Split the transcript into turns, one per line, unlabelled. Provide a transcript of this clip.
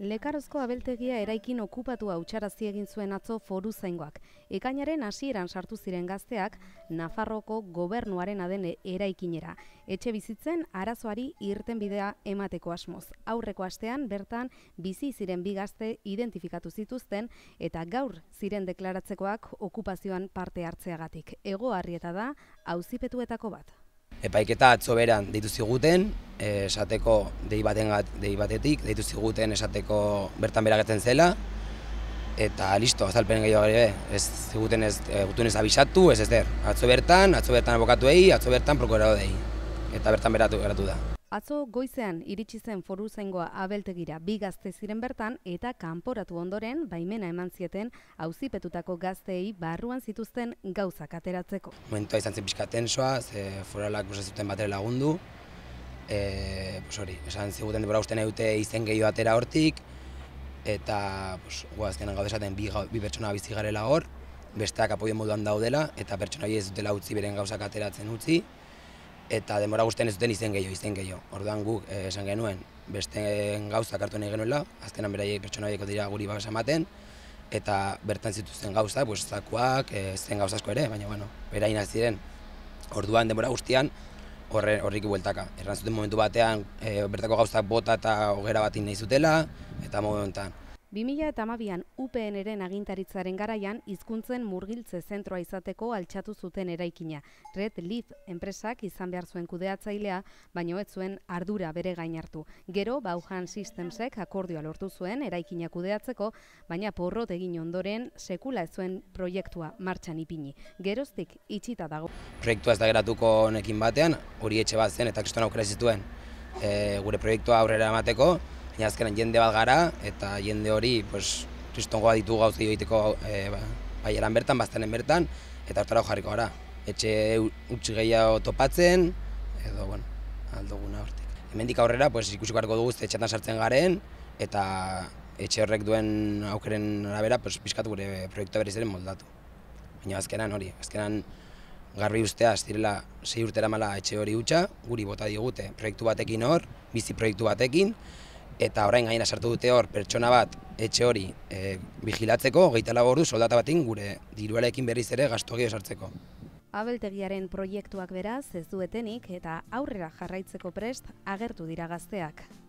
Lekarozko abeltegia eraikin okupatu hautsarazi egin zuen atzo foru zaingoak. Ekainaren hasieran sartu ziren gazteak Nafarroko gobernuaren adene eraikinera. Etxe bizitzen arazoari irten bidea emateko asmoz. Aurreko astean bertan bizi ziren bi gazte identifikatu zituzten eta gaur ziren deklaratzekoak okupazioan parte hartzeagatik. Ego eta da auzipetuetako bat
epaiketa atzo beran deitu ziguten, esateko dei baten gat, dei batetik, deitu ziguten esateko bertan beragetzen zela, eta listo, azalpen gehiago gari be, ez ziguten ez, eh, gutun ez abisatu, ez ez der, atzo bertan, atzo bertan abokatu atzo bertan prokurau dei, eta bertan beratu, beratu da.
Atzo goizean iritsi zen foru zengoa abeltegira bi gazte ziren bertan eta kanporatu ondoren baimena eman zieten auzipetutako gazteei barruan zituzten gauzak ateratzeko.
Momentua izan zen pixka tensoa, ze foralak zuten batera lagundu, e, pues hori, esan ziguten debora uste nahi izen gehiu atera hortik, eta pues, guazkenan gaude esaten bi, bi pertsona bizi garela hor, besteak apoien moduan daudela, eta pertsona ez dutela utzi beren gauzak ateratzen utzi, eta demora guztien ez duten izen gehiago, izen gehiago. Orduan guk eh, esan genuen, beste gauza kartu nahi genuela, azkenan beraiek pertsona horiek dira guri babes ematen, eta bertan zituzten gauza, pues, zakuak, e, eh, zen gauza ere, baina bueno, berain ziren. Orduan demora guztian horre, horriki bueltaka. Erran zuten momentu batean eh, bertako gauzak bota eta hogera bat nahi zutela, eta momentan.
2008an UPNren agintaritzaren garaian hizkuntzen murgiltze zentroa izateko altxatu zuten eraikina. Red Leaf enpresak izan behar zuen kudeatzailea, baina ez zuen ardura bere gain hartu. Gero Bauhan Systemsek akordioa lortu zuen eraikina kudeatzeko, baina porrot egin ondoren sekula ez zuen proiektua martxan ipini. Geroztik itxita dago.
Proiektua ez da geratuko honekin batean, hori etxe bat zen eta kristona aukera zituen e, gure proiektua aurrera emateko, baina azkenan jende bat gara, eta jende hori, pues, kristongoa ditu gauzei egiteko e, bai bertan, baztenen bertan, eta hortara jarriko gara. Etxe utzi gehiago topatzen, edo, bueno, alduguna hortik. Hemendik aurrera, pues, ikusiko harko dugu zte sartzen garen, eta etxe horrek duen aukeren arabera, pues, pixkat gure proiektu berriz ere moldatu. Baina azkenan hori, azkenan garbi ustea, zirela, direla, sei urtera mala etxe hori hutsa, guri bota digute proiektu batekin hor, bizi proiektu batekin, eta orain gaina sartu dute hor pertsona bat etxe hori e, vigilatzeko, gehieta lagordu soldata batin gure diruarekin berriz ere gastogie sartzeko.
Abeltegiaren proiektuak beraz ez duetenik eta aurrera jarraitzeko prest agertu dira gazteak.